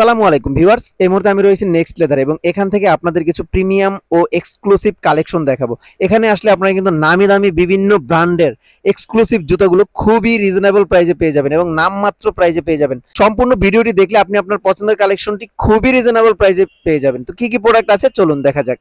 আসসালামু আলাইকুম ভিউয়ার্স এই মুহূর্তে আমি রয়েছি নেক্সট লেদার এবং এখান থেকে আপনাদের কিছু প্রিমিয়াম ও এক্সক্লুসিভ কালেকশন দেখাবো এখানে আসলে আপনারা কিন্তু নামি দামি বিভিন্ন ব্র্যান্ডের এক্সক্লুসিভ জুতোগুলো খুবই রিজনেবল প্রাইজে পেয়ে যাবেন এবং নামমাত্র প্রাইজে পেয়ে যাবেন সম্পূর্ণ ভিডিওটি দেখলে আপনি আপনার পছন্দের কালেকশনটি খুবই রিজনেবল প্রাইজে পেয়ে যাবেন তো কি কি প্রোডাক্ট আছে চলুন দেখা যাক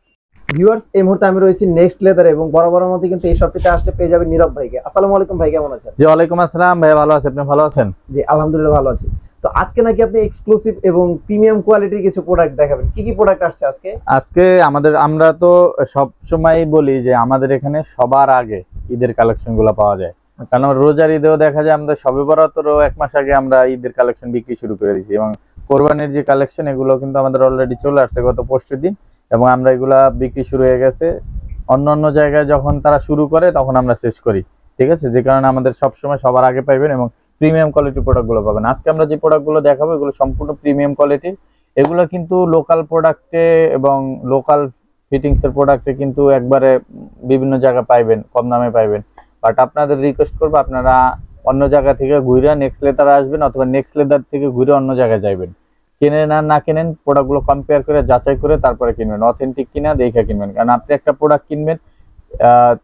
ভিউয়ার্স এই মুহূর্তে আমি রয়েছি নেক্সট লেদার এবং বরাবর মধ্যে কিন্তু এই শপটিতে আসলে পেয়ে যাবেন নীরব ভাইকে আসসালামু আলাইকুম ভাই কেমন আছেন জি ওয়ালাইকুম আসসালাম ভাই ভালো আছেন আপনি ভালো আছেন জি আলহামদুলিল্লাহ ভালো আছি তো আজকে নাকি আপনি এক্সক্লুসিভ এবং প্রিমিয়াম কোয়ালিটির কিছু প্রোডাক্ট দেখাবেন কি কি প্রোডাক্ট আসছে আজকে আজকে আমাদের আমরা তো সব সময় বলি যে আমাদের এখানে সবার আগে ঈদের কালেকশনগুলো পাওয়া যায় আচ্ছা। কারণ রোজার ঈদেও দেখা যায় আমাদের সবে বরাতরও এক মাস আগে আমরা ঈদের কালেকশন বিক্রি শুরু করে দিয়েছি এবং কোরবানির যে কালেকশন এগুলো কিন্তু আমাদের অলরেডি চলে আসছে গত পরশু দিন এবং আমরা এগুলা বিক্রি শুরু হয়ে গেছে অন্য অন্য জায়গায় যখন তারা শুরু করে তখন আমরা শেষ করি ঠিক আছে যে কারণে আমাদের সবসময় সবার আগে পাইবেন এবং প্রিমিয়াম কোয়ালিটির প্রোডাক্টগুলো পাবেন আজকে আমরা যে প্রোডাক্টগুলো দেখাবো এগুলো সম্পূর্ণ প্রিমিয়াম কোয়ালিটি এগুলো কিন্তু লোকাল প্রোডাক্টে এবং লোকাল ফিটিংসের প্রোডাক্টে কিন্তু একবারে বিভিন্ন জায়গা পাইবেন কম দামে পাইবেন বাট আপনাদের রিকোয়েস্ট করবো আপনারা অন্য জায়গা থেকে ঘুরে নেক্সট লেদার আসবেন অথবা নেক্সট লেদার থেকে ঘুরে অন্য জায়গায় যাবেন কিনে না না কেনেন প্রোডাক্টগুলো কম্পেয়ার করে যাচাই করে তারপরে কিনবেন অথেন্টিক কিনা দেখে কিনবেন কারণ আপনি একটা প্রোডাক্ট কিনবেন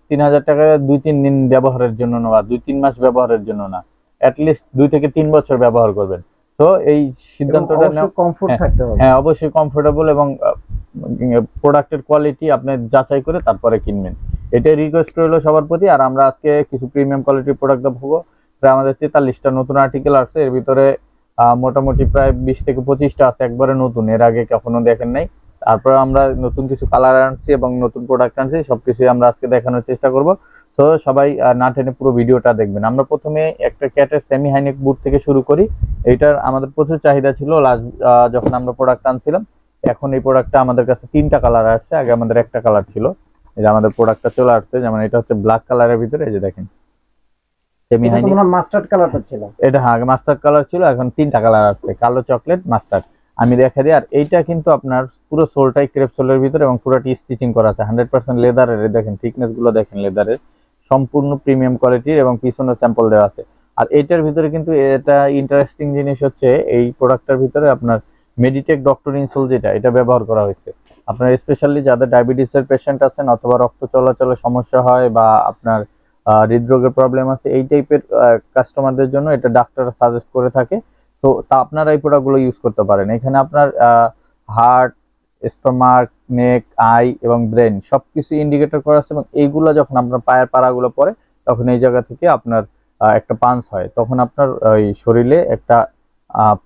তিন হাজার টাকা দুই তিন দিন ব্যবহারের জন্য না দুই তিন মাস ব্যবহারের জন্য না অ্যাটলিস্ট দুই থেকে তিন বছর ব্যবহার করবেন তো এই সিদ্ধান্তটা হ্যাঁ, হ্যাঁ অবশ্যই কমফোর্টেবল এবং প্রোডাক্টের কোয়ালিটি আপনি যাচাই করে তারপরে কিনবেন এটাই রিকোয়েস্ট সবার প্রতি আর আমরা আজকে কিছু প্রিমিয়াম কোয়ালিটির প্রোডাক্ট দেখাবো প্রায় আমাদের তেতাল্লিশটা নতুন আর্টিকেল আসছে এর ভিতরে মোটামুটি প্রায় বিশ থেকে পঁচিশটা আছে একবারে নতুন এর আগে কখনো দেখেন নাই তারপরে আমরা নতুন কিছু কালার আনছি এবং নতুন প্রোডাক্ট আনছি সবকিছুই আমরা আজকে দেখানোর চেষ্টা করবো সো সবাই না টেনে পুরো ভিডিওটা দেখবেন আমরা প্রথমে একটা ক্যাটের সেমি হাইনেক বুট থেকে শুরু করি এইটার আমাদের প্রচুর চাহিদা ছিল লাস্ট যখন আমরা প্রোডাক্ট আনছিলাম এখন এই প্রোডাক্টটা আমাদের কাছে তিনটা কালার আসছে আগে আমাদের একটা কালার ছিল এই যে আমাদের প্রোডাক্টটা চলে আসছে যেমন এটা হচ্ছে ব্ল্যাক কালারের ভিতরে এই যে দেখেন সেমি হাইনি মাস্টার্ড কালারটা ছিল এটা হ্যাঁ মাস্টার্ড কালার ছিল এখন তিনটা কালার আসছে কালো চকলেট মাস্টার্ড আমি দেখা দিই আর এইটা কিন্তু আপনার পুরো সোলটাই ক্রেপ সোলের ভিতরে এবং পুরোটি স্টিচিং করা আছে হান্ড্রেড পার্সেন্ট লেদারের দেখেন থিকনেস গুলো দেখেন লেদারের সম্পূর্ণ প্রিমিয়াম কোয়ালিটির এবং পিছনে স্যাম্পল দেওয়া আছে আর এটার ভিতরে কিন্তু এটা ইন্টারেস্টিং জিনিস হচ্ছে এই প্রোডাক্টটার ভিতরে আপনার মেডিটেক ডক্টর ইনসুল যেটা এটা ব্যবহার করা হয়েছে আপনার স্পেশালি যাদের ডায়াবেটিসের পেশেন্ট আছেন অথবা রক্ত চলাচলের সমস্যা হয় বা আপনার হৃদরোগের প্রবলেম আছে এই টাইপের কাস্টমারদের জন্য এটা ডাক্তার সাজেস্ট করে থাকে সো তা আপনারা এই প্রোডাক্টগুলো ইউজ করতে পারেন এখানে আপনার হার্ট স্টমার্ক নেক আই এবং ব্রেন সব কিছু ইন্ডিকেটর করা আছে এবং এইগুলো যখন আপনার পায়ের পাড়াগুলো পরে তখন এই জায়গা থেকে আপনার একটা পাঞ্চ হয় তখন আপনার ওই শরীরে একটা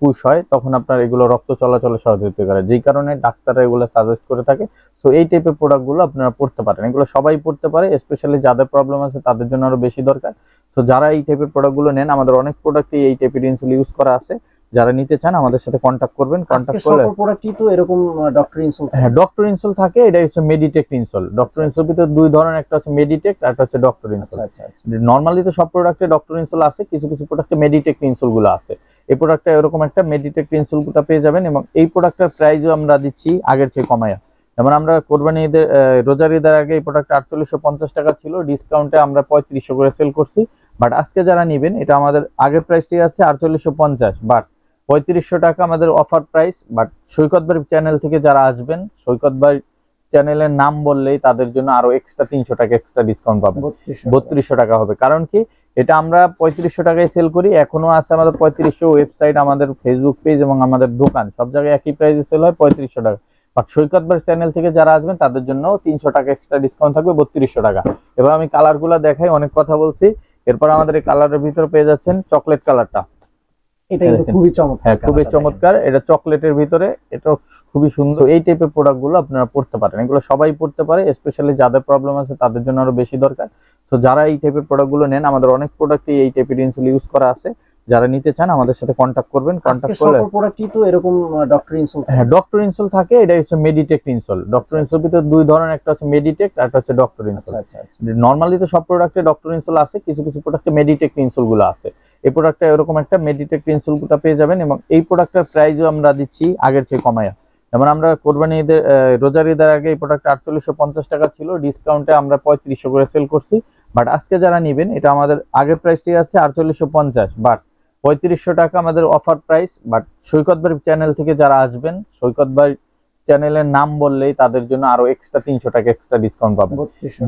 পুশ হয় তখন আপনার এগুলো রক্ত চলাচলে হতে পারে যেই কারণে ডাক্তাররা এগুলো সাজেস্ট করে থাকে সো এই টাইপের প্রোডাক্টগুলো আপনারা পড়তে পারেন এগুলো সবাই পড়তে পারে স্পেশালি যাদের প্রবলেম আছে তাদের জন্য আরও বেশি দরকার সো যারা এই টাইপের প্রোডাক্টগুলো নেন আমাদের অনেক প্রোডাক্টই এই টাইপের ইনসুল ইউজ করা আছে যারা নিতে চান আমাদের সাথে কন্ট্যাক্ট করবেন কন্ট্যাক্ট করলে তো এরকম ডক্টর ইনসুল হ্যাঁ ডক্টর ইনসুল থাকে এটা হচ্ছে মেডিটেক ইনসুল ডক্টর ইনসুল ভিতরে দুই ধরনের একটা হচ্ছে মেডিটেক আর একটা হচ্ছে ডক্টর ইনসুল নরমালি তো সব প্রোডাক্টে ডক্টর ইনসুল আছে কিছু কিছু প্রোডাক্টে মেডিটেক ইনসুল গুলো আছে এই প্রোডাক্টটা এরকম একটা মেডিটেক ইনসুল গুলো পেয়ে যাবেন এবং এই প্রোডাক্টটার প্রাইসও আমরা দিচ্ছি আগের চেয়ে কমায়া যেমন আমরা কোরবানি ঈদের রোজার ঈদের আগে এই প্রোডাক্ট আটচল্লিশশো পঞ্চাশ টাকা ছিল ডিসকাউন্টে আমরা পঁয়ত্রিশশো করে সেল করছি বাট আজকে যারা নেবেন এটা আমাদের আগের প্রাইসটি আছে আটচল্লিশশো পঞ্চাশ বাট পঁয়ত্রিশশো টাকা আমাদের অফার প্রাইস বাট সৈকত বাড়ি চ্যানেল থেকে যারা আসবেন সৈকত বাড়ি চ্যানেলের নাম বললেই তাদের জন্য আরো এক্সট্রা তিনশো টাকা এক্সট্রা ডিসকাউন্ট পাবেন বত্রিশশো টাকা হবে কারণ কি এটা আমরা পঁয়ত্রিশশো টাকায় সেল করি এখনো আছে আমাদের পঁয়ত্রিশশো ওয়েবসাইট আমাদের ফেসবুক পেজ এবং আমাদের দোকান সব জায়গায় একই প্রাইসে সেল হয় পঁয়ত্রিশশো টাকা বাট সৈকত বাড়ি চ্যানেল থেকে যারা আসবেন তাদের জন্য তিনশো টাকা এক্সট্রা ডিসকাউন্ট থাকবে বত্রিশশো টাকা এবার আমি কালারগুলো দেখাই অনেক কথা বলছি এরপর আমাদের এই কালারের ভিতরে পেয়ে যাচ্ছেন চকলেট কালারটা এটা খুবই চমৎকার হ্যাঁ, খুবই চমৎকার এটা চকলেটের ভিতরে এটা খুবই সুন্দর এই টাইপের প্রোডাক্টগুলো আপনারা পড়তে পারেন এগুলো সবাই পড়তে পারে স্পেশালি যাদের প্রবলেম আছে তাদের জন্য আরো বেশি দরকার যারা এই নেন আমাদের অনেক প্রোডাক্ট এই টাইপের ইনসুল ইউজ করা আছে যারা নিতে চান আমাদের সাথে কন্ট্যাক্ট করবেন কন্ট্যাক্ট করলে সকল প্রোডাক্টই তো এরকম ডক্টর ইনসোল হ্যাঁ ডক্টর ইনসোল থাকে এটা হচ্ছে মেডিটেক ইনসোল ডক্টর ইনসোল ভিতরে দুই ধরনের একটা হচ্ছে মেডিটেক আর একটা হচ্ছে ডক্টর আচ্ছা নরমালি আচ্ছা, আচ্ছা। তো সব প্রোডাক্টে ডক্টর ইনসোল আছে কিছু কিছু প্রোডাক্টে মেডিটেক ইনসোল গুলো আছে এই প্রোডাক্টটা এরকম একটা মেডিটেক ইনসুল গুলো পেয়ে যাবেন এবং এই প্রোডাক্টের প্রাইসও আমরা দিচ্ছি আগের চেয়ে কমায়া যেমন আমরা কোরবানি ঈদের রোজার ঈদের আগে এই প্রোডাক্ট আটচল্লিশশো পঞ্চাশ টাকা ছিল ডিসকাউন্টে আমরা পঁয়ত্রিশশো করে সেল করছি বাট আজকে যারা নেবেন এটা আমাদের আগের প্রাইসটি আছে আটচল্লিশশো পঞ্চাশ বাট পঁয়ত্রিশশো টাকা আমাদের অফার প্রাইস বাট সৈকত বাড়ি চ্যানেল থেকে যারা আসবেন সৈকত বাড়ি চ্যানেলের নাম বললেই তাদের জন্য আরো এক্সট্রা তিনশো টাকা এক্সট্রা ডিসকাউন্ট পাবেন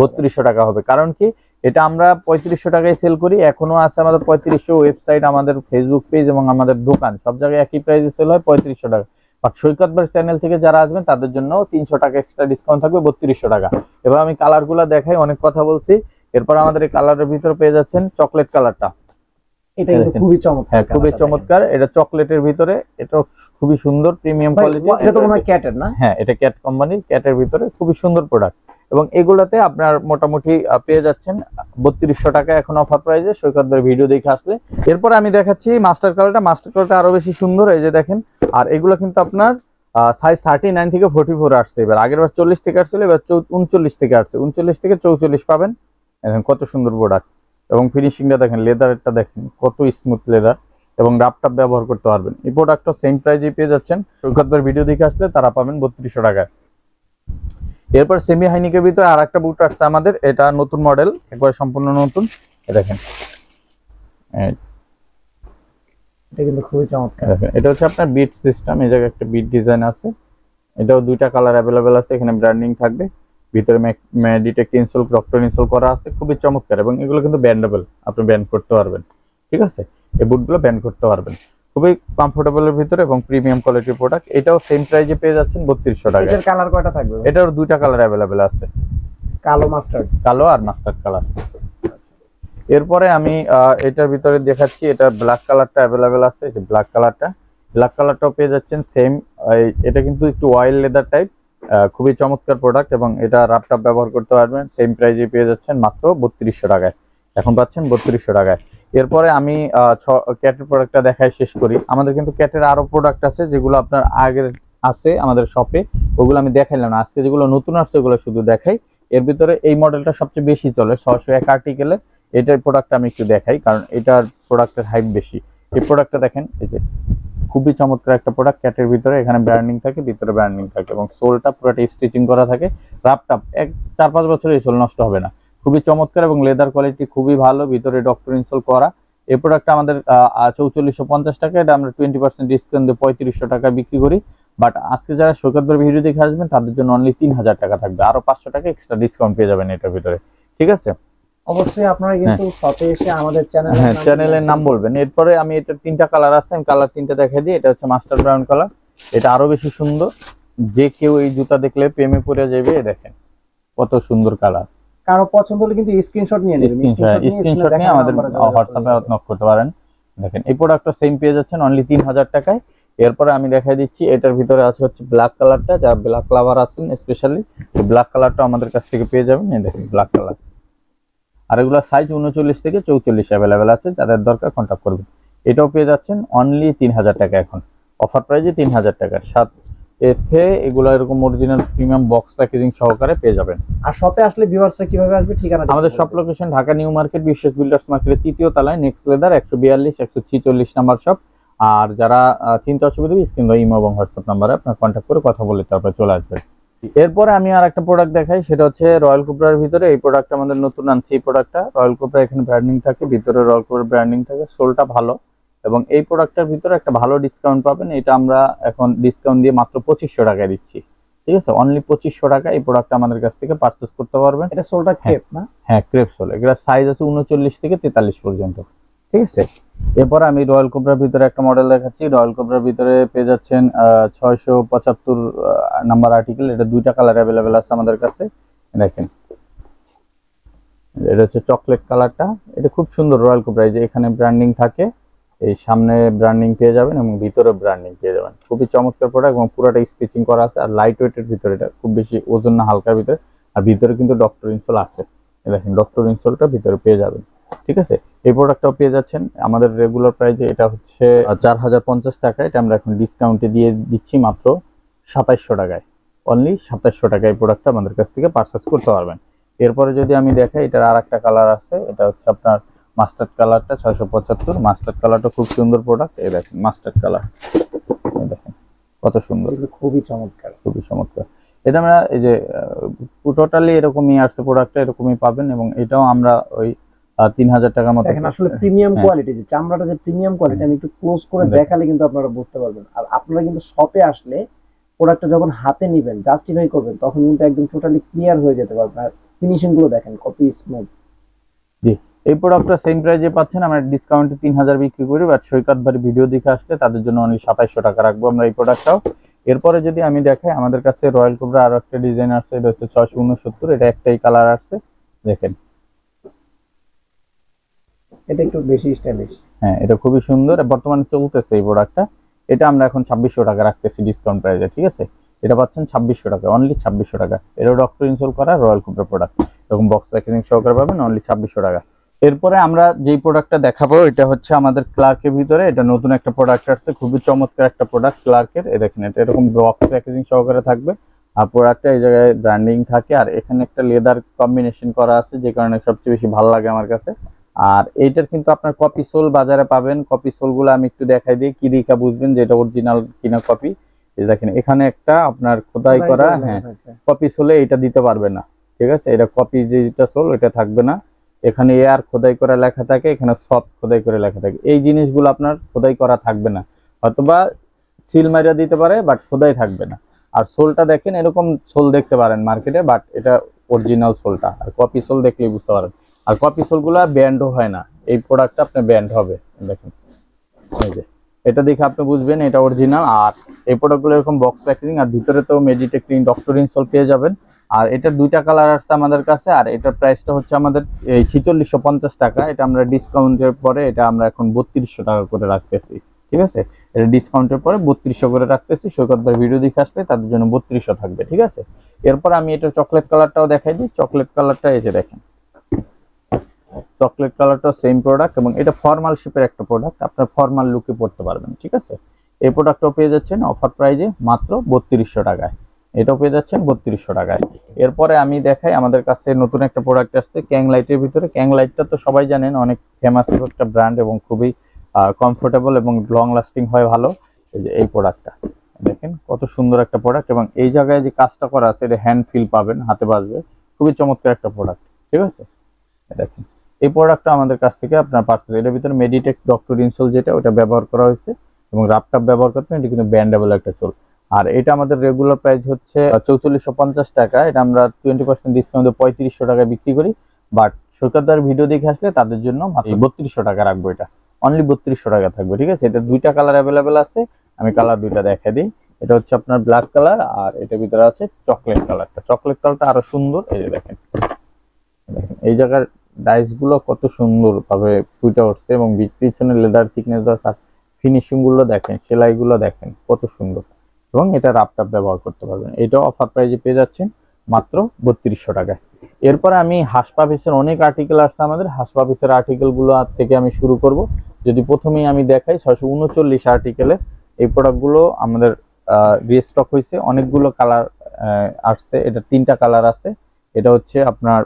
বত্রিশশো টাকা হবে কারণ কি এটা আমরা পঁয়ত্রিশশো টাকায় সেল করি এখনো আছে আমাদের পঁয়ত্রিশশো ওয়েবসাইট আমাদের ফেসবুক পেজ এবং আমাদের দোকান সব জায়গায় একই প্রাইসে সেল হয় পঁয়ত্রিশশো টাকা বাট সৈকত বাস চ্যানেল থেকে যারা আসবেন তাদের জন্য তিনশো টাকা এক্সট্রা ডিসকাউন্ট থাকবে বত্রিশশো টাকা এবার আমি কালারগুলো দেখাই অনেক কথা বলছি এরপর আমাদের এই কালারের ভিতরে পেয়ে যাচ্ছেন চকলেট কালারটা খুবই চমৎকার হ্যাঁ খুবই চমৎকার এটা ভিতরে এটা খুবই সুন্দর প্রিমিয়াম হ্যাঁ এটা ক্যাট কোম্পানির ক্যাটের ভিতরে খুবই সুন্দর প্রোডাক্ট এবং এগুলাতে আপনার মোটামুটি পেয়ে যাচ্ছেন বত্রিশশো টাকা এখন অফার সৈকতদের ভিডিও দেখে এরপর আমি দেখাচ্ছি মাস্টার কালারটা মাস্টার কালারটা আরো বেশি সুন্দর এই যে দেখেন আর এগুলো কিন্তু আপনার সাইজ থার্টি নাইন থেকে ফোর্টি ফোর আসছে এবার আগের বার চল্লিশ থেকে আসছিল এবার উনচল্লিশ থেকে আসছে উনচল্লিশ থেকে চৌচল্লিশ পাবেন কত সুন্দর প্রোডাক্ট এবং ফিনিশিংটা দেখেন লেদারটা দেখেন কত স্মুথ লেদার এবং র্যাপটাপ ব্যবহার করতে পারবেন এই প্রোডাক্টটা সেম প্রাইজে পেয়ে যাচ্ছেন সৈকতবার ভিডিও দেখে আসলে তারা পাবেন বত্রিশশো টাকায় এরপর সেমি হাইনিকের ভিতরে আর একটা বুট আসছে আমাদের এটা নতুন মডেল একবার সম্পূর্ণ নতুন দেখেন এটা কিন্তু খুবই চমৎকার এটা হচ্ছে আপনার বিট সিস্টেম এই জায়গায় একটা বিট ডিজাইন আছে এটাও দুইটা কালার অ্যাভেলেবেল আছে এখানে ব্র্যান্ডিং থাকবে ভিতরে ম্যাডিটেক ইনসোল রক্টন ইনসোল করা আছে খুবই চমৎকার এবং এগুলো কিন্তু ব্যান্ডেবল আপনি ব্যান্ড করতে পারবেন ঠিক আছে এই বুটগুলো ব্যান্ড করতে পারবেন খুবই কমফোর্টেবলের ভিতরে এবং প্রিমিয়াম কোয়ালিটির প্রোডাক্ট এটাও সেম প্রাইজে পেয়ে যাচ্ছেন বত্রিশশো টাকা এর কালার কয়টা থাকবে এটার দুইটা কালার অ্যাভেলেবেল আছে কালো মাস্টার্ড কালো আর মাস্টার্ড কালার এরপরে আমি এটার ভিতরে দেখাচ্ছি এটা ব্ল্যাক কালারটা অ্যাভেলেবেল আছে যে ব্ল্যাক কালারটা ব্ল্যাক কালারটাও পেয়ে যাচ্ছেন সেম এটা কিন্তু একটু অয়েল লেদার টাইপ খুবই চমৎকার প্রোডাক্ট এবং এটা রাপটাপ ব্যবহার করতে পারবেন সেম প্রাইজে পেয়ে যাচ্ছেন মাত্র বত্রিশশো টাকায় এখন পাচ্ছেন বত্রিশশো টাকায় এরপরে আমি ক্যাটের প্রোডাক্টটা দেখাই শেষ করি আমাদের কিন্তু ক্যাটের আরও প্রোডাক্ট আছে যেগুলো আপনার আগের আছে আমাদের শপে ওগুলো আমি দেখাইলাম না আজকে যেগুলো নতুন আসছে ওগুলো শুধু দেখাই এর ভিতরে এই মডেলটা সবচেয়ে বেশি চলে ছশো এক আর্টিকেলে এটার প্রোডাক্ট আমি একটু দেখাই কারণ এটার প্রোডাক্টের হাইপ বেশি এই প্রোডাক্টটা দেখেন এই যে খুবই চমৎকার একটা প্রোডাক্ট ক্যাটের ভিতরে এখানে ব্র্যান্ডিং থাকে ভিতরে ব্র্যান্ডিং থাকে এবং সোলটা পুরোটা স্টিচিং করা থাকে রাপটাপ এক চার পাঁচ বছরে এই সোল নষ্ট হবে না খুবই চমৎকার এবং লেদার কোয়ালিটি খুবই ভালো ভিতরে ডক্টর ইনসোল করা এই প্রোডাক্টটা আমাদের চৌচল্লিশশো পঞ্চাশ টাকা এটা আমরা টোয়েন্টি পার্সেন্ট ডিসকাউন্ট দিয়ে পঁয়ত্রিশশো টাকা বিক্রি করি বাট আজকে যারা সৈকতবার ভিডিও দেখে আসবেন তাদের জন্য অনলি তিন হাজার টাকা থাকবে আরও পাঁচশো টাকা এক্সট্রা ডিসকাউন্ট পেয়ে যাবেন এটার ভিতরে ঠিক আছে অবশ্যই আপনারা হ্যাঁ। কিন্তু সাথে এসে আমাদের চ্যানেল হ্যাঁ চ্যানেলের নাম বলবেন এরপরে আমি এটা তিনটা কালার আছে আমি কালার তিনটা দেখাই দিই এটা হচ্ছে মাস্টার ব্রাউন কালার এটা আরো বেশি সুন্দর যে কেউ এই জুতা দেখলে প্রেমে পড়ে যাবে দেখেন কত সুন্দর কালার কারো পছন্দ হলে কিন্তু স্ক্রিনশট নিয়ে নেবেন স্ক্রিনশট নিয়ে আমাদের হোয়াটসঅ্যাপে নক করতে পারেন দেখেন এই প্রোডাক্টটা সেম পেয়ে যাচ্ছেন অনলি তিন হাজার টাকায় এরপরে আমি দেখাই দিচ্ছি এটার ভিতরে আছে হচ্ছে ব্ল্যাক কালারটা যা ব্ল্যাক লাভার আছেন স্পেশালি ব্ল্যাক কালারটা আমাদের কাছ থেকে পেয়ে যাবেন এই দেখেন ব্ল্যাক কালার আর এগুলো সাইজ উনচল্লিশ থেকে চৌচল্লিশ অ্যাভেলেবেল আছে যাদের দরকার কন্ট্যাক্ট করবেন এটাও পেয়ে যাচ্ছেন অনলি তিন হাজার টাকা এখন অফার প্রাইজে তিন হাজার টাকা সাত এতে এগুলো এরকম অরিজিনাল প্রিমিয়াম বক্স প্যাকেজিং সহকারে পেয়ে যাবেন আর শপে আসলে ভিউয়ার্সরা কিভাবে আসবে ঠিকানা আমাদের shop location Dhaka new market Biswas builders মার্কেটের তৃতীয় তলায় নেক্সট লেদার একশো বিয়াল্লিশ একশো ছিচল্লিশ নাম্বার শপ আর যারা চিন্তা অসুবিধা স্ক্রিন ইমো এবং হোয়াটসঅ্যাপ নাম্বারে আপনার কন্ট্যাক্ট করে কথা বলে তারপরে চলে আসবেন এরপরে আমি আর একটা প্রোডাক্ট দেখাই সেটা হচ্ছে রয়্যাল কোপরার ভিতরে এই প্রোডাক্টটা আমাদের নতুন আনছি এই প্রোডাক্টটা রয়্যাল কোপরা এখানে ব্র্যান্ডিং থাকে ভিতরে রয়্যাল কোপরা ব্র্যান্ডিং থাকে সোলটা ভালো এবং এই প্রোডাক্টটার ভিতরে একটা ভালো ডিসকাউন্ট পাবেন এটা আমরা এখন ডিসকাউন্ট দিয়ে মাত্র পঁচিশশো টাকায় দিচ্ছি ঠিক আছে অনলি পঁচিশশো টাকা এই প্রোডাক্টটা আমাদের কাছ থেকে পারচেস করতে পারবেন এটা সোলটা ক্রেপ হ্যাঁ। না হ্যাঁ ক্রেপ সোল এগুলোর সাইজ আছে উনচল্লিশ থেকে তেতাল্লিশ পর্যন্ত ঠিক আছে এরপর আমি রয়্যাল কোবরার ভিতরে একটা মডেল দেখাচ্ছি রয়্যাল কোবরার ভিতরে পেয়ে যাচ্ছেন ছয়শো পঁচাত্তর নাম্বার আর্টিকেল এটা দুইটা কালার অ্যাভেলেবেল আছে আমাদের কাছে দেখেন এটা হচ্ছে চকলেট কালারটা এটা খুব সুন্দর রয়্যাল কোবরা যে এখানে ব্র্যান্ডিং থাকে এই সামনে ব্র্যান্ডিং পেয়ে যাবেন এবং ভিতরে ব্র্যান্ডিং পেয়ে যাবেন খুবই চমৎকার প্রোডাক্ট এবং পুরোটা স্টিচিং করা আছে আর লাইট ওয়েটের ভিতরে এটা খুব বেশি ওজন না হালকার ভিতরে আর ভিতরে কিন্তু ডক্টর ইনসোল আছে দেখেন ডক্টর ইনসোলটা ভিতরে পেয়ে যাবেন ঠিক আছে এই প্রোডাক্টটাও পেয়ে যাচ্ছেন আমাদের রেগুলার প্রাইজে এটা হচ্ছে চার টাকা এটা আমরা এখন ডিসকাউন্টে দিয়ে দিচ্ছি মাত্র সাতাইশশো টাকায় অনলি সাতাইশশো টাকায় প্রোডাক্ট প্রোডাক্টটা আমাদের কাছ থেকে পারচেস করতে পারবেন এরপরে যদি আমি দেখাই এটার আর একটা কালার আছে এটা হচ্ছে আপনার মাস্টার্ড কালারটা ছয়শো পঁচাত্তর মাস্টার্ড কালারটা খুব সুন্দর প্রোডাক্ট এই দেখেন মাস্টার্ড কালার দেখেন কত সুন্দর খুবই চমৎকার খুবই চমৎকার এটা আমরা এই যে টোটালি এরকমই আসছে প্রোডাক্টটা এরকমই পাবেন এবং এটাও আমরা ওই তিন হাজার টাকার মতো দেখেন আসলে প্রিমিয়াম কোয়ালিটি যে চামড়াটা যে প্রিমিয়াম কোয়ালিটি আমি একটু ক্লোজ করে দেখালে কিন্তু আপনারা বুঝতে পারবেন আর আপনারা কিন্তু শপে আসলে প্রোডাক্টটা যখন হাতে নেবেন জাস্টিফাই করবেন তখন কিন্তু একদম টোটালি ক্লিয়ার হয়ে যেতে পারবেন আর ফিনিশিং গুলো দেখেন কত স্মুথ জি এই প্রোডাক্টটা সেম প্রাইজে পাচ্ছেন আমরা ডিসকাউন্টে তিন হাজার বিক্রি করি বাট সৈকত ভাই ভিডিও দেখে আসলে তাদের জন্য অনলি সাতাইশশো টাকা রাখবো আমরা এই প্রোডাক্টটাও এরপরে যদি আমি দেখাই আমাদের কাছে রয়্যাল কোবরা আরো একটা ডিজাইন আছে এটা হচ্ছে ছয়শো উনসত্তর এটা একটাই কালার আছে দেখেন এটা একটু বেশি স্টাইলিশ হ্যাঁ এটা খুবই সুন্দর বর্তমানে চলতেছে এই প্রোডাক্টটা এটা আমরা এখন ছাব্বিশশো টাকা রাখতেছি ডিসকাউন্ট প্রাইসে ঠিক আছে এটা পাচ্ছেন ছাব্বিশশো টাকা অনলি ছাব্বিশশো টাকা এটা ডক্টর ইনসোল করা রয়্যাল কুবরা প্রোডাক্ট এরকম বক্স প্যাকেজিং সহকারে পাবেন অনলি ছাব্বিশশো টাকা এরপরে আমরা যেই প্রোডাক্টটা দেখাবো এটা হচ্ছে আমাদের ক্লার্কের ভিতরে এটা নতুন একটা প্রোডাক্ট আসছে খুবই চমৎকার একটা প্রোডাক্ট ক্লার্কের দেখেন এটা এরকম বক্স প্যাকেজিং সহকারে থাকবে আর প্রোডাক্টটা এই জায়গায় ব্র্যান্ডিং থাকে আর এখানে একটা লেদার কম্বিনেশন করা আছে যে কারণে সবচেয়ে বেশি ভালো লাগে আমার কাছে আর এইটার কিন্তু আপনার কপি সোল বাজারে পাবেন কপি সোলগুলো আমি একটু দেখাই দিই কি দিকা বুঝবেন যেটা অরিজিনাল কিনা কপি দেখেন এখানে একটা আপনার খোদাই করা হ্যাঁ কপি আচ্ছা। সোলে এটা দিতে পারবে না ঠিক আছে এটা কপি যেটা সোল এটা থাকবে না এখানে এয়ার খোদাই করা লেখা থাকে এখানে সফট খোদাই করে লেখা থাকে এই জিনিসগুলো আপনার খোদাই করা থাকবে না অথবা সিল মারিয়া দিতে পারে বাট খোদাই থাকবে না আর সোলটা দেখেন এরকম সোল দেখতে পারেন মার্কেটে বাট এটা অরিজিনাল সোলটা আর কপি সোল দেখলেই বুঝতে পারেন আর কপি সোলগুলো ব্যান্ডও হয় না এই প্রোডাক্টটা আপনার ব্যান্ড হবে দেখেন এটা দেখে আপনি বুঝবেন এটা অরিজিনাল আর এই প্রোডাক্টগুলো এরকম বক্স প্যাকেজিং আর ভিতরে তো ক্লিন ডক্টর ইনসল পেয়ে যাবেন আর এটা দুইটা কালার আসছে আমাদের কাছে আর এটার প্রাইসটা হচ্ছে আমাদের এই ছিচল্লিশশো টাকা এটা আমরা ডিসকাউন্টের পরে এটা আমরা এখন বত্রিশশো টাকা করে রাখতেছি ঠিক আছে এটা ডিসকাউন্টের পরে বত্রিশশো করে রাখতেছি সৈকতবার ভিডিও দেখে আসলে তাদের জন্য বত্রিশশো থাকবে ঠিক আছে এরপর আমি এটা চকলেট কালারটাও দেখাই দিই চকলেট কালারটা এসে দেখেন চকলেট কালারটা সেম প্রোডাক্ট এবং এটা ফর্মাল শিপের একটা প্রোডাক্ট আপনার ফর্মাল লুকে পড়তে পারবেন ঠিক আছে এই প্রোডাক্টটাও পেয়ে যাচ্ছেন অফার প্রাইজে মাত্র বত্রিশশো টাকায় এটাও পেয়ে যাচ্ছেন বত্রিশশো টাকায় এরপরে আমি দেখাই আমাদের কাছে নতুন একটা প্রোডাক্ট আসছে ক্যাং লাইটের ভিতরে ক্যাং লাইটটা তো সবাই জানেন অনেক ফেমাস একটা ব্র্যান্ড এবং খুবই কমফোর্টেবল এবং লং লাস্টিং হয় ভালো এই প্রোডাক্টটা দেখেন কত সুন্দর একটা প্রোডাক্ট এবং এই জায়গায় যে কাজটা করা আছে এটা হ্যান্ড ফিল পাবেন হাতে বাজবে খুবই চমৎকার একটা প্রোডাক্ট ঠিক আছে দেখেন এই প্রোডাক্টটা আমাদের কাছ থেকে আপনার পার্সেল এটার ভিতরে মেডিটেক ডক্টর ইনসোল যেটা ওটা ব্যবহার করা হয়েছে এবং রাপটাপ ব্যবহার করতে এটি কিন্তু ব্যান্ডেবল একটা চোল আর এটা আমাদের রেগুলার প্রাইস হচ্ছে চৌচল্লিশশো পঞ্চাশ টাকা এটা আমরা টোয়েন্টি পার্সেন্ট ডিসকাউন্টে পঁয়ত্রিশশো টাকায় বিক্রি করি বাট সৈকতদার ভিডিও দেখে আসলে তাদের জন্য মাত্র বত্রিশশো টাকা রাখবো এটা অনলি বত্রিশশো টাকা থাকবে ঠিক আছে এটা দুইটা কালার অ্যাভেলেবেল আছে আমি কালার দুইটা দেখা দিই এটা হচ্ছে আপনার ব্ল্যাক কালার আর এটার ভিতরে আছে চকলেট কালারটা চকলেট কালারটা আরো সুন্দর এই যে দেখেন এই জায়গার ডাইসগুলো কত সুন্দর ভাবে ফুটে উঠছে এবং পিছনে লেদার থিকনেস আর ফিনিশিংগুলো দেখেন সেলাইগুলো দেখেন কত সুন্দর এবং এটা রাপটাপ ব্যবহার করতে পারবেন এটাও অফার প্রাইজে পেয়ে যাচ্ছেন মাত্র বত্রিশশো টাকায় এরপরে আমি হাসপাফিসের অনেক আর্টিকেল আসছে আমাদের হাসপাফিসের আর্টিকেলগুলো থেকে আমি শুরু করব যদি প্রথমেই আমি দেখাই ছয়শো উনচল্লিশ আর্টিকেলে এই প্রোডাক্টগুলো আমাদের রিস্টক হয়েছে অনেকগুলো কালার আসছে এটা তিনটা কালার আছে এটা হচ্ছে আপনার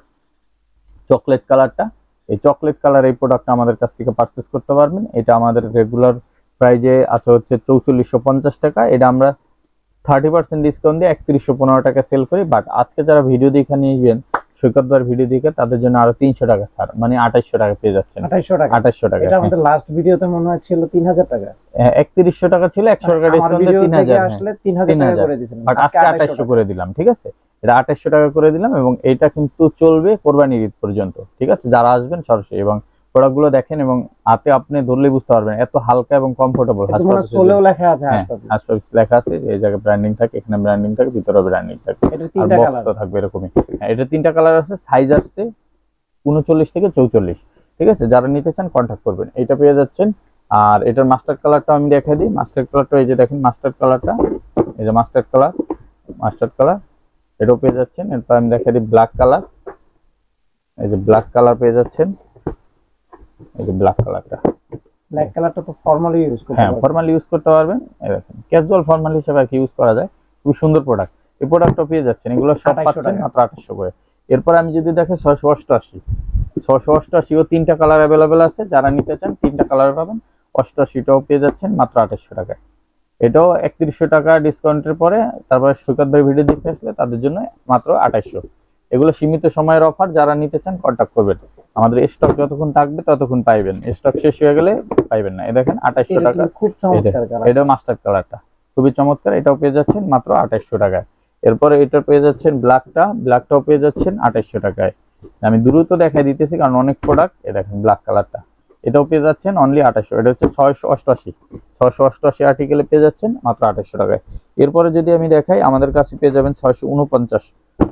চকলেট কালারটা এই চকলেট কালার এই প্রোডাক্টটা আমাদের কাছ থেকে পারচেস করতে পারবেন এটা আমাদের রেগুলার প্রাইজে আছে হচ্ছে চৌচল্লিশশো পঞ্চাশ টাকা এটা আমরা থার্টি পার্সেন্ট ডিসকাউন্ট দিয়ে একত্রিশশো পনেরো টাকা সেল করি বাট আজকে যারা ভিডিও দেখে নিয়েছেন সৈকতবার ভিডিও দেখে তাদের জন্য আরো তিনশো টাকা ছাড় মানে আঠাইশশো টাকা পেয়ে যাচ্ছেন আঠাইশশো টাকা টাকা এটা আমাদের লাস্ট ভিডিওতে মনে হয় ছিল তিন হাজার টাকা হ্যাঁ, একত্রিশশো টাকা ছিল একশো টাকা ডিসকাউন্ট তিন হাজার তিন হাজার আজকে আঠাইশশো করে দিলাম ঠিক আছে এটা আঠাশশো টাকা করে দিলাম এবং এটা কিন্তু চলবে কোরবানির ঈদ পর্যন্ত ঠিক আছে যারা আসবেন সরাসরি এবং প্রোডাক্টগুলো দেখেন এবং হাতে আপনি ধরলে বুঝতে পারবেন এত হালকা এবং কমফোর্টেবল হ্যাঁ, লেখা আছে এই জায়গায় ব্র্যান্ডিং থাকে এখানে ব্র্যান্ডিং থাকে ভিতরে ব্র্যান্ডিং থাকে থাকবে এরকমই হ্যাঁ, এটা তিনটা কালার আছে সাইজ আসছে উনচল্লিশ থেকে চৌচল্লিশ ঠিক আছে যারা নিতে চান কন্ট্যাক্ট করবেন এটা পেয়ে যাচ্ছেন আর এটার মাস্টার কালারটা আমি দেখে দিই মাস্টার কালারটা এই যে দেখেন মাস্টার কালারটা এই যে মাস্টার কালার মাস্টার কালার এটাও পেয়ে যাচ্ছেন এরপর আমি দেখা দিই ব্ল্যাক কালার এই যে ব্ল্যাক কালার পেয়ে যাচ্ছেন এই যে ব্ল্যাক কালারটা ব্ল্যাক কালারটা তো ফর্মালি ইউজ করতে হ্যাঁ ফর্মালি ইউজ করতে পারবেন এরকম ক্যাজুয়াল ফর্মাল হিসেবে আর কি ইউজ করা যায় খুব সুন্দর প্রোডাক্ট এই প্রোডাক্টটা পেয়ে যাচ্ছেন এগুলো সব পাচ্ছেন মাত্র আঠাশশো করে এরপর আমি যদি দেখে ছয়শো অষ্টআশি ছশো ও তিনটা কালার অ্যাভেলেবেল আছে যারা নিতে চান তিনটা কালার পাবেন অষ্টআশিটাও পেয়ে যাচ্ছেন মাত্র আঠাশশো টাকায় এটাও একত্রিশশো টাকা ডিসকাউন্টের পরে তারপরে সুকাত ভাই ভিডিও দেখতে আসলে তাদের জন্য মাত্র আঠাইশশো এগুলো সীমিত সময়ের অফার যারা নিতে চান কন্ট্যাক্ট করবেন আমাদের স্টক যতক্ষণ থাকবে ততক্ষণ পাইবেন স্টক শেষ হয়ে গেলে পাইবেন না এ দেখেন আঠাশশো টাকা খুব চমৎকার এটা মাস্টার কালারটা খুবই চমৎকার এটাও পেয়ে যাচ্ছেন মাত্র আঠাইশশো টাকায় এরপরে এটা পেয়ে যাচ্ছেন ব্ল্যাকটা ব্ল্যাকটাও পেয়ে যাচ্ছেন আঠাইশশো টাকায় আমি দ্রুত দেখাই দিতেছি কারণ অনেক প্রোডাক্ট এ দেখেন ব্ল্যাক কালারটা এটাও পেয়ে যাচ্ছেন অনলি আঠাশশো এটা হচ্ছে ছয়শো অষ্টআশি ছয়শো অষ্টআশি আর্টিকেলে পেয়ে যাচ্ছেন মাত্র আঠাশশো টাকায় এরপরে যদি আমি দেখাই আমাদের কাছে পেয়ে যাবেন ছয়শো উনপঞ্চাশ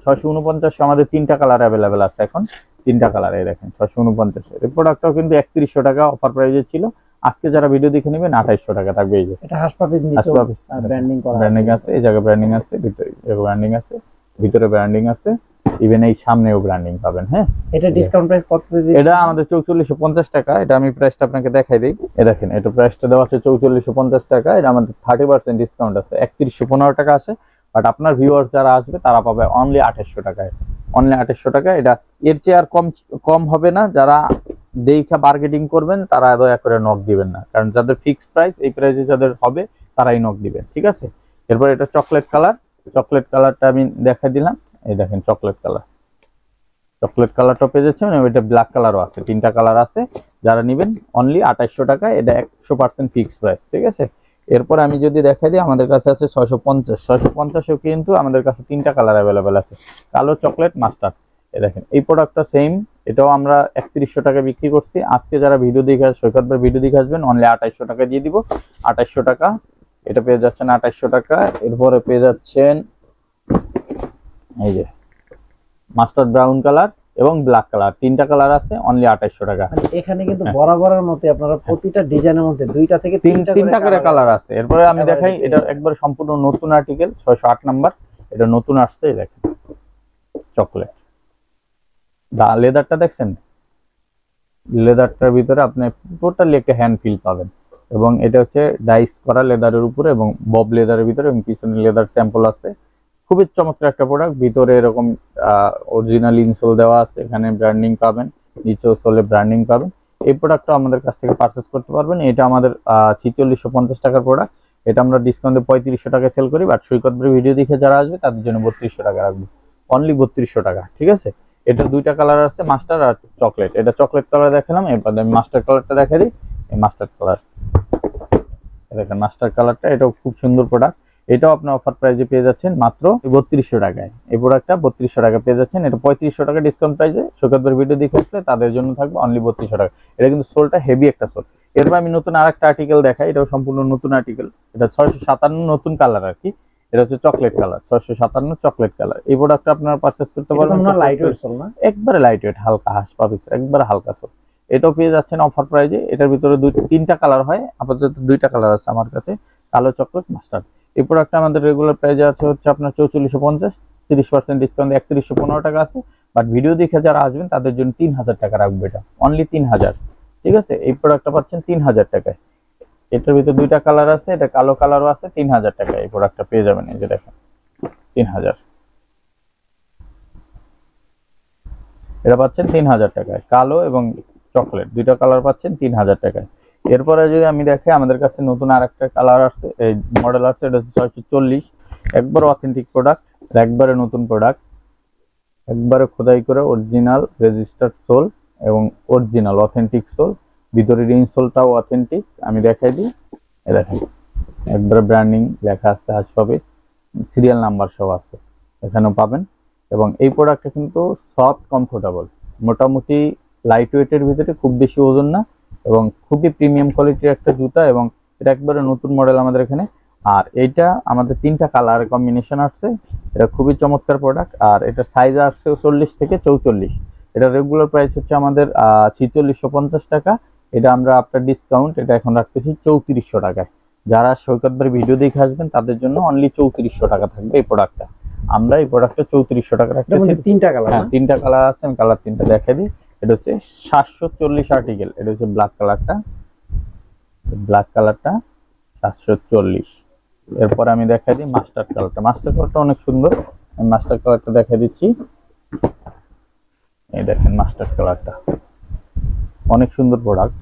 ছয়শো উনপঞ্চাশে আমাদের তিনটা কালার অ্যাভেলেবেল আছে এখন তিনটা কালারে দেখেন ছয়শো উনপঞ্চাশের এই প্রোডাক্টটাও কিন্তু একত্রিশশো টাকা অফার প্রাইজে ছিল আজকে যারা ভিডিও দেখে নেবেন আঠাইশশো টাকা থাকবে এই যে ব্র্যান্ডিং আছে এই জায়গায় ব্র্যান্ডিং আছে ভিতরে ব্র্যান্ডিং আছে ভিতরে ব্র্যান্ডিং আছে ইভেন এই সামনেও ব্র্যান্ডিং পাবেন হ্যাঁ এটা ডিসকাউন্ট প্রাইস কত এটা আমাদের 4450 টাকা এটা আমি প্রাইসটা আপনাকে দেখাই দেই এ দেখেন এটা প্রাইসটা দেওয়া আছে 4450 টাকা এটা আমাদের 30% ডিসকাউন্ট আছে 3115 টাকা আছে বাট আপনার ভিউয়ার যারা আসবে তারা পাবে অনলি 2800 টাকায় অনলি 2800 টাকা এটা এর চেয়ে আর কম কম হবে না যারা দেইখা বার্গেটিং করবেন তারা দয়া করে নক দিবেন না কারণ যাদের ফিক্সড প্রাইস এই প্রাইসে যাদের হবে তারাই নক দিবেন ঠিক আছে এরপর এটা চকলেট কালার চকলেট কালারটা আমি দেখা দিলাম এই দেখেন চকলেট কালার চকলেট কালারটা পেয়ে যাচ্ছেন এটা ব্ল্যাক কালারও আছে তিনটা কালার আছে যারা নেবেন অনলি আঠাশশো টাকা এটা একশো পার্সেন্ট ফিক্সড প্রাইস ঠিক আছে এরপর আমি যদি দেখাই দিই আমাদের কাছে আছে ছয়শো পঞ্চাশ ছয়শো পঞ্চাশেও কিন্তু আমাদের কাছে তিনটা কালার অ্যাভেলেবেল আছে কালো চকলেট মাস্টার এ দেখেন এই প্রোডাক্টটা সেম এটাও আমরা একত্রিশশো টাকা বিক্রি করছি আজকে যারা ভিডিও দেখে সৈকতবার ভিডিও দেখে আসবেন অনলি আঠাইশশো টাকা দিয়ে দিব আঠাইশশো টাকা এটা পেয়ে যাচ্ছেন আঠাইশশো টাকা এরপরে পেয়ে যাচ্ছেন এই যে মাস্টার ব্রাউন কালার এবং ব্ল্যাক কালার তিনটা কালার আছে অনলি আঠাইশশো টাকা আচ্ছা, এখানে কিন্তু বরাবরের মতো আপনারা প্রতিটা ডিজাইনের মধ্যে দুইটা থেকে তিনটা করে কালার আছে এরপরে আমি দেখাই এটা একবার সম্পূর্ণ নতুন আর্টিকেল ছয়শো আট নাম্বার এটা নতুন আসছে দেখেন চকলেট দা লেদারটা দেখছেন লেদারটার ভিতরে আপনি পুরোটা একটা হ্যান্ড ফিল পাবেন এবং এটা হচ্ছে ডাইস করা লেদারের উপরে এবং বব লেদারের ভিতরে এবং পিছনে লেদার স্যাম্পল আছে খুবই চমৎকার একটা প্রোডাক্ট ভিতরে এরকম অরিজিনাল ইনসোল দেওয়া আছে এখানে ব্র্যান্ডিং পাবেন নিচেও সোলে ব্র্যান্ডিং পাবেন এই প্রোডাক্টটা আমাদের কাছ থেকে পারচেস করতে পারবেন এটা আমাদের ছিচল্লিশশো পঞ্চাশ টাকার প্রোডাক্ট এটা আমরা ডিসকাউন্টে পঁয়ত্রিশশো টাকা সেল করি বাট সৈকতপুরের ভিডিও দেখে যারা আসবে তাদের জন্য বত্রিশশো টাকা রাখবো অনলি বত্রিশশো টাকা ঠিক আছে এটা দুইটা কালার আছে মাস্টার আর চকলেট এটা চকলেট কালার দেখালাম এরপর আমি মাস্টার কালারটা দেখা দিই এই মাস্টার কালার দেখেন মাস্টার কালারটা এটাও খুব সুন্দর প্রোডাক্ট এটাও আপনার অফার প্রাইজে পেয়ে যাচ্ছেন মাত্র বত্রিশশো টাকায় এই প্রোডাক্টটা বত্রিশশো টাকা পেয়ে যাচ্ছেন এটা পঁয়ত্রিশশো টাকা ডিসকাউন্ট প্রাইজে শোকাতবার ভিডিও দেখে আসলে তাদের জন্য থাকবে অনলি বত্রিশশো টাকা এটা কিন্তু সোলটা হেভি একটা সোল এরপর আমি নতুন আর একটা আর্টিকেল দেখাই এটাও সম্পূর্ণ নতুন আর্টিকেল এটা ছয়শো সাতান্ন নতুন কালার আর কি এটা হচ্ছে চকলেট কালার ছয়শো সাতান্ন চকলেট কালার এই প্রোডাক্টটা আপনারা পারচেস করতে পারবেন লাইট ওয়েট সোল না একবারে লাইট ওয়েট হালকা হাস পাবিস একবারে হালকা সোল এটাও পেয়ে যাচ্ছেন অফার প্রাইজে এটার ভিতরে দুই তিনটা কালার হয় আপাতত দুইটা কালার আছে আমার কাছে কালো চকলেট মাস্টার্ড এই প্রোডাক্টটা আমাদের রেগুলার প্রাইজে আছে হচ্ছে আপনার চৌচল্লিশশো পঞ্চাশ তিরিশ পার্সেন্ট ডিসকাউন্ট একত্রিশশো পনেরো টাকা আছে বাট ভিডিও দেখে যারা আসবেন তাদের জন্য তিন হাজার টাকা রাখবে এটা অনলি তিন হাজার ঠিক আছে এই প্রোডাক্টটা পাচ্ছেন তিন হাজার টাকায় এটার ভিতরে দুইটা কালার আছে এটা কালো কালারও আছে তিন হাজার টাকায় এই প্রোডাক্টটা পেয়ে যাবেন এই যে দেখেন তিন হাজার এটা পাচ্ছেন তিন হাজার টাকায় কালো এবং চকলেট দুইটা কালার পাচ্ছেন তিন হাজার টাকায় এরপরে যদি আমি দেখি আমাদের কাছে নতুন আর একটা কালার আছে এই মডেল আছে এটা হচ্ছে ছয়শো চল্লিশ একবার অথেন্টিক প্রোডাক্ট একবারে নতুন প্রোডাক্ট একবারে খোদাই করে অরিজিনাল রেজিস্টার্ড সোল এবং অরিজিনাল অথেন্টিক সোল ভিতরের ইনসোলটাও অথেন্টিক আমি দেখাই দিই এ দেখেন একবারে ব্র্যান্ডিং লেখা আছে হাসপাবিস সিরিয়াল নাম্বার সব আছে এখানেও পাবেন এবং এই প্রোডাক্টটা কিন্তু সফট কমফোর্টেবল মোটামুটি লাইট ওয়েটের ভিতরে খুব বেশি ওজন না এবং খুবই প্রিমিয়াম কোয়ালিটির একটা জুতা এবং এটা একবারে নতুন মডেল আমাদের এখানে আর এইটা আমাদের তিনটা কালার কম্বিনেশন আসছে এটা খুবই চমৎকার প্রোডাক্ট আর এটা সাইজ আসছে চল্লিশ থেকে চৌচল্লিশ এটা রেগুলার প্রাইস হচ্ছে আমাদের ছিচল্লিশশো পঞ্চাশ টাকা এটা আমরা আফটার ডিসকাউন্ট এটা এখন রাখতেছি চৌত্রিশশো টাকায় যারা সৈকতবার ভিডিও দেখে আসবেন তাদের জন্য অনলি চৌত্রিশশো টাকা থাকবে এই প্রোডাক্টটা আমরা এই প্রোডাক্টটা চৌত্রিশশো টাকা রাখতেছি তিনটা কালার হ্যাঁ, তিনটা কালার আছে আমি কালার তিনটা দেখা দিই এটা হচ্ছে সাতশো চল্লিশ আর্টিকেল এটা হচ্ছে ব্ল্যাক কালারটা ব্ল্যাক কালারটা সাতশো চল্লিশ এরপর আমি দেখাই দিই মাস্টার কালারটা মাস্টার কালারটা অনেক সুন্দর আমি মাস্টার কালারটা দেখা দিচ্ছি এই দেখেন মাস্টার কালারটা অনেক সুন্দর প্রোডাক্ট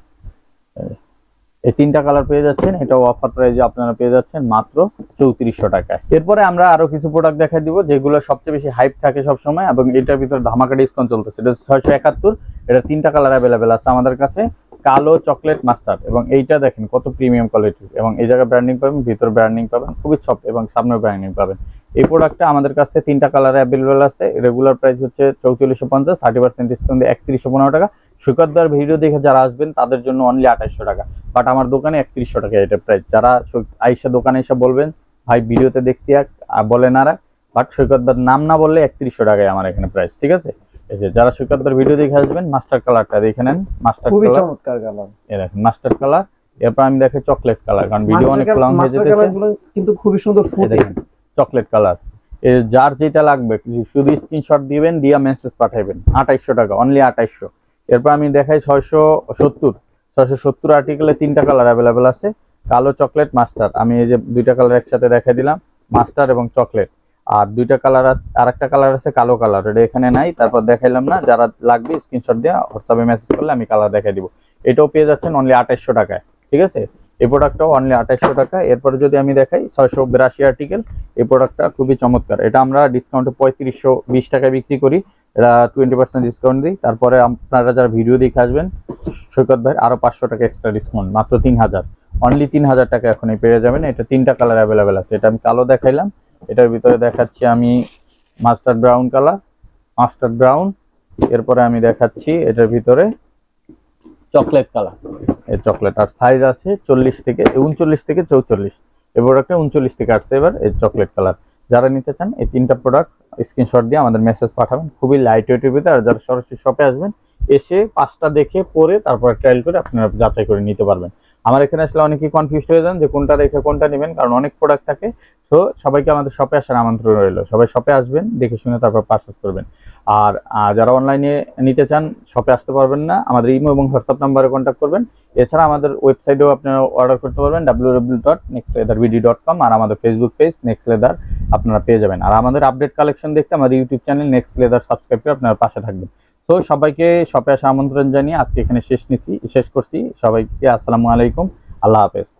এই তিনটা কালার পেয়ে যাচ্ছেন এটা অফার প্রাইজে আপনারা পেয়ে যাচ্ছেন মাত্র চৌত্রিশশো টাকায় এরপরে আমরা আরো কিছু প্রোডাক্ট দেখা দিব যেগুলো সবচেয়ে বেশি হাইপ থাকে সবসময় এবং এটার ভিতরে ধামাকা ডিসকাউন্ট চলতেছে এটা ছয়শো একাত্তর এটা তিনটা কালার অ্যাভেলেবেল আছে আমাদের কাছে কালো চকলেট মাস্টার্ড এবং এইটা দেখেন কত প্রিমিয়াম কোয়ালিটির এবং এই জায়গায় ব্র্যান্ডিং পাবেন ভিতর ব্র্যান্ডিং পাবেন খুবই সফট এবং সামনে ব্র্যান্ডিং পাবেন এই প্রোডাক্টটা আমাদের কাছে তিনটা কালার অ্যাভেলেবেল আছে রেগুলার প্রাইস হচ্ছে চৌচল্লিশশো পঞ্চাশ থার্টি পার্সেন্ট ডিসকাউন্ট একত্রিশশো পনেরো টাকা সুকারদার ভিডিও দেখে যারা আসবেন তাদের জন্য অনলি আঠাইশশো টাকা বাট আমার দোকানে একত্রিশশো টাকা এটা প্রাইস যারা আইসা দোকানে এসে বলবেন ভাই ভিডিওতে দেখছি এক বলেন আর বাট সৈকতদার নাম না বললে একত্রিশশো টাকায় আমার এখানে প্রাইস ঠিক আছে এই যে যারা সৈকতদার ভিডিও দেখে আসবেন মাস্টার কালারটা দেখে নেন মাস্টার চমৎকার কালার এ দেখেন মাস্টার কালার এরপর আমি দেখে চকলেট কালার কারণ ভিডিও অনেক লং হয়ে যেতেছে কিন্তু খুবই সুন্দর দেখেন চকলেট কালার যার যেটা লাগবে শুধু স্ক্রিনশট দিবেন দিয়া মেসেজ পাঠাবেন আঠাইশশো টাকা অনলি আঠাইশশো এরপর আমি দেখাই ছয়শো সত্তর ছশো সত্তর আর্টিকেলে তিনটা কালার অ্যাভেলেবেল আছে কালো চকলেট মাস্টার আমি এই যে দুইটা কালার একসাথে দেখা দিলাম মাস্টার এবং চকলেট আর দুইটা কালার আছে আর একটা কালার আছে কালো কালার এটা এখানে নাই তারপর দেখাইলাম না যারা লাগবে স্ক্রিনশট দিয়ে হোয়াটসঅ্যাপে মেসেজ করলে আমি কালার দেখাই দিব এটাও পেয়ে যাচ্ছেন অনলি আঠাইশশো টাকায় ঠিক আছে এই প্রোডাক্টটাও অনলি আঠাশশো টাকা এরপরে যদি আমি দেখাই ছয়শো বিরাশি আর্টিকেল এই প্রোডাক্টটা খুবই চমৎকার এটা আমরা ডিসকাউন্টে পঁয়ত্রিশশো বিশ টাকায় বিক্রি করি এটা টোয়েন্টি পার্সেন্ট ডিসকাউন্ট দিই তারপরে আপনারা যারা ভিডিও দেখে আসবেন সৈকত ভাই আরও পাঁচশো টাকা এক্সট্রা ডিসকাউন্ট মাত্র তিন হাজার অনলি তিন হাজার টাকা এখনই পেয়ে যাবেন এটা তিনটা কালার অ্যাভেলেবেল আছে এটা আমি কালো দেখাইলাম এটার ভিতরে দেখাচ্ছি আমি mustard brown colour mustard brown এরপরে আমি দেখাচ্ছি এটার ভিতরে চকলেট কালার এই চকলেট আর সাইজ আছে চল্লিশ থেকে উনচল্লিশ থেকে চৌচল্লিশ এই প্রোডাক্টটা উনচল্লিশ থেকে আসছে এবার এই চকলেট কালার যারা নিতে চান এই তিনটা প্রোডাক্ট স্ক্রিনশট দিয়ে আমাদের মেসেজ পাঠাবেন খুবই লাইট ওয়েটের ভিতরে আর যারা সরাসরি শপে আসবেন এসে পাঁচটা দেখে পরে তারপর ট্রায়াল করে আপনারা যাচাই করে নিতে পারবেন আমার এখানে আসলে অনেকেই কনফিউজ হয়ে যান যে কোনটা রেখে কোনটা নেবেন কারণ অনেক প্রোডাক্ট থাকে সো সবাইকে আমাদের শপে আসার আমন্ত্রণ রইল সবাই শপে আসবেন দেখে শুনে তারপর পারচেস করবেন আর যারা অনলাইনে নিতে চান শপে আসতে পারবেন না আমাদের ইমো এবং হোয়াটসঅ্যাপ নাম্বারে কন্ট্যাক্ট করবেন এছাড়া আমাদের ওয়েবসাইটেও আপনারা অর্ডার করতে পারবেন www.nextleathervd.com আর আমাদের ফেসবুক পেজ নেক্সট লেদার আপনারা পেয়ে যাবেন আর আমাদের আপডেট কালেকশন দেখতে আমাদের YouTube channel next leather subscribe করে আপনারা পাশে থাকবেন সো সবাইকে সপে আসা আমন্ত্রণ জানিয়ে আজকে এখানে শেষ নিছি শেষ করছি সবাইকে আসসালামু আলাইকুম আল্লাহ হাফেজ